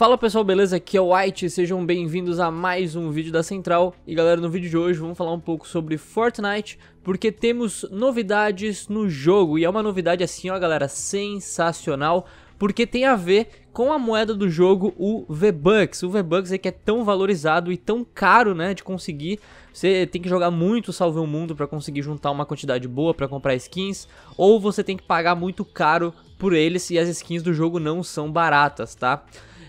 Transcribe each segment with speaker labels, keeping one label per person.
Speaker 1: Fala pessoal, beleza? Aqui é o White, sejam bem-vindos a mais um vídeo da Central. E galera, no vídeo de hoje vamos falar um pouco sobre Fortnite, porque temos novidades no jogo. E é uma novidade assim, ó galera, sensacional, porque tem a ver com a moeda do jogo, o V-Bucks. O V-Bucks é que é tão valorizado e tão caro, né, de conseguir. Você tem que jogar muito Salve o Mundo para conseguir juntar uma quantidade boa para comprar skins, ou você tem que pagar muito caro por eles e as skins do jogo não são baratas, tá?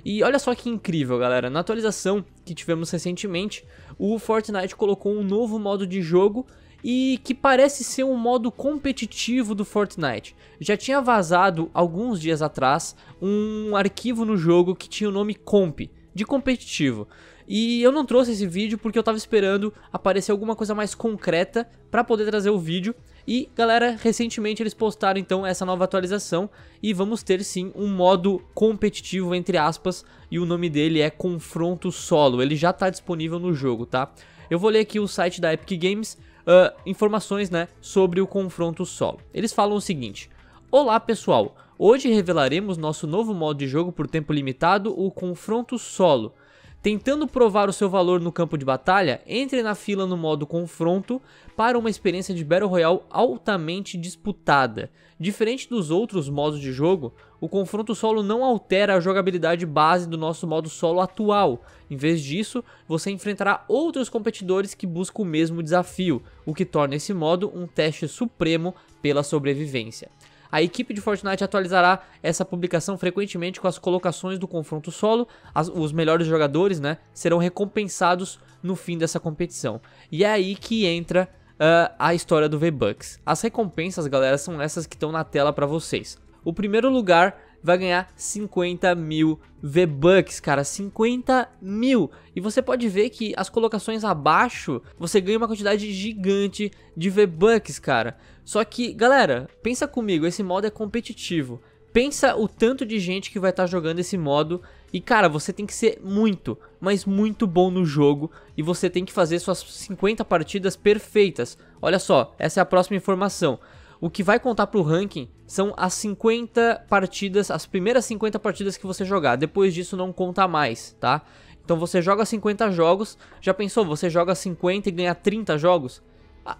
Speaker 1: E olha só que incrível, galera. Na atualização que tivemos recentemente, o Fortnite colocou um novo modo de jogo e que parece ser um modo competitivo do Fortnite. Já tinha vazado alguns dias atrás um arquivo no jogo que tinha o nome Comp, de competitivo. E eu não trouxe esse vídeo porque eu tava esperando aparecer alguma coisa mais concreta para poder trazer o vídeo. E galera, recentemente eles postaram então essa nova atualização e vamos ter sim um modo competitivo entre aspas e o nome dele é Confronto Solo. Ele já está disponível no jogo, tá? Eu vou ler aqui o site da Epic Games, uh, informações, né, sobre o Confronto Solo. Eles falam o seguinte: Olá pessoal, hoje revelaremos nosso novo modo de jogo por tempo limitado, o Confronto Solo Tentando provar o seu valor no campo de batalha, entre na fila no modo confronto para uma experiência de Battle Royale altamente disputada. Diferente dos outros modos de jogo, o confronto solo não altera a jogabilidade base do nosso modo solo atual. Em vez disso, você enfrentará outros competidores que buscam o mesmo desafio, o que torna esse modo um teste supremo pela sobrevivência. A equipe de Fortnite atualizará essa publicação frequentemente com as colocações do confronto solo. As, os melhores jogadores né, serão recompensados no fim dessa competição. E é aí que entra uh, a história do V-Bucks. As recompensas, galera, são essas que estão na tela para vocês. O primeiro lugar vai ganhar 50 mil V-Bucks, cara, 50 mil. E você pode ver que as colocações abaixo, você ganha uma quantidade gigante de V-Bucks, cara. Só que, galera, pensa comigo, esse modo é competitivo. Pensa o tanto de gente que vai estar tá jogando esse modo. E, cara, você tem que ser muito, mas muito bom no jogo. E você tem que fazer suas 50 partidas perfeitas. Olha só, essa é a próxima informação. O que vai contar pro ranking são as 50 partidas, as primeiras 50 partidas que você jogar. Depois disso não conta mais, tá? Então você joga 50 jogos, já pensou, você joga 50 e ganha 30 jogos?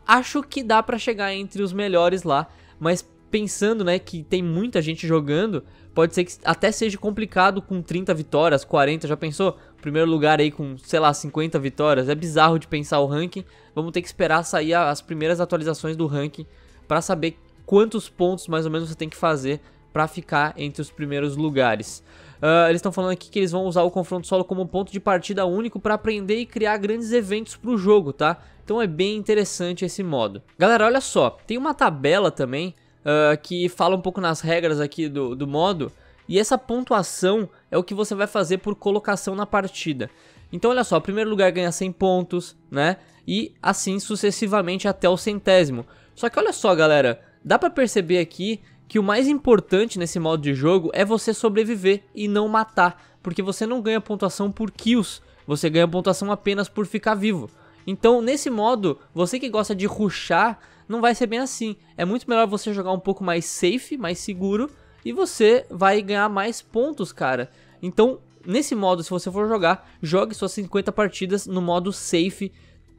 Speaker 1: Acho que dá para chegar entre os melhores lá, mas pensando, né, que tem muita gente jogando, pode ser que até seja complicado com 30 vitórias, 40, já pensou? Primeiro lugar aí com, sei lá, 50 vitórias, é bizarro de pensar o ranking. Vamos ter que esperar sair as primeiras atualizações do ranking para saber quantos pontos mais ou menos você tem que fazer para ficar entre os primeiros lugares. Uh, eles estão falando aqui que eles vão usar o confronto solo como um ponto de partida único para aprender e criar grandes eventos para o jogo, tá? Então é bem interessante esse modo. Galera, olha só, tem uma tabela também uh, que fala um pouco nas regras aqui do, do modo e essa pontuação é o que você vai fazer por colocação na partida. Então olha só, primeiro lugar ganha 100 pontos, né? E assim sucessivamente até o centésimo. Só que olha só, galera, Dá para perceber aqui que o mais importante nesse modo de jogo é você sobreviver e não matar, porque você não ganha pontuação por kills, você ganha pontuação apenas por ficar vivo. Então, nesse modo, você que gosta de rushar, não vai ser bem assim. É muito melhor você jogar um pouco mais safe, mais seguro, e você vai ganhar mais pontos, cara. Então, nesse modo, se você for jogar, jogue suas 50 partidas no modo safe,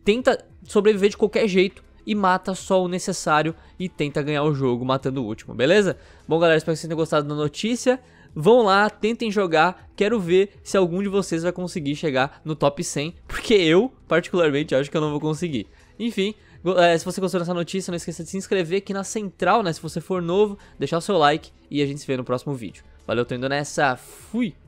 Speaker 1: tenta sobreviver de qualquer jeito, e mata só o necessário e tenta ganhar o jogo matando o último, beleza? Bom, galera, espero que vocês tenham gostado da notícia. Vão lá, tentem jogar, quero ver se algum de vocês vai conseguir chegar no top 100, porque eu, particularmente, acho que eu não vou conseguir. Enfim, é, se você gostou dessa notícia, não esqueça de se inscrever aqui na Central, né? Se você for novo, deixar o seu like e a gente se vê no próximo vídeo. Valeu, tô indo nessa, fui!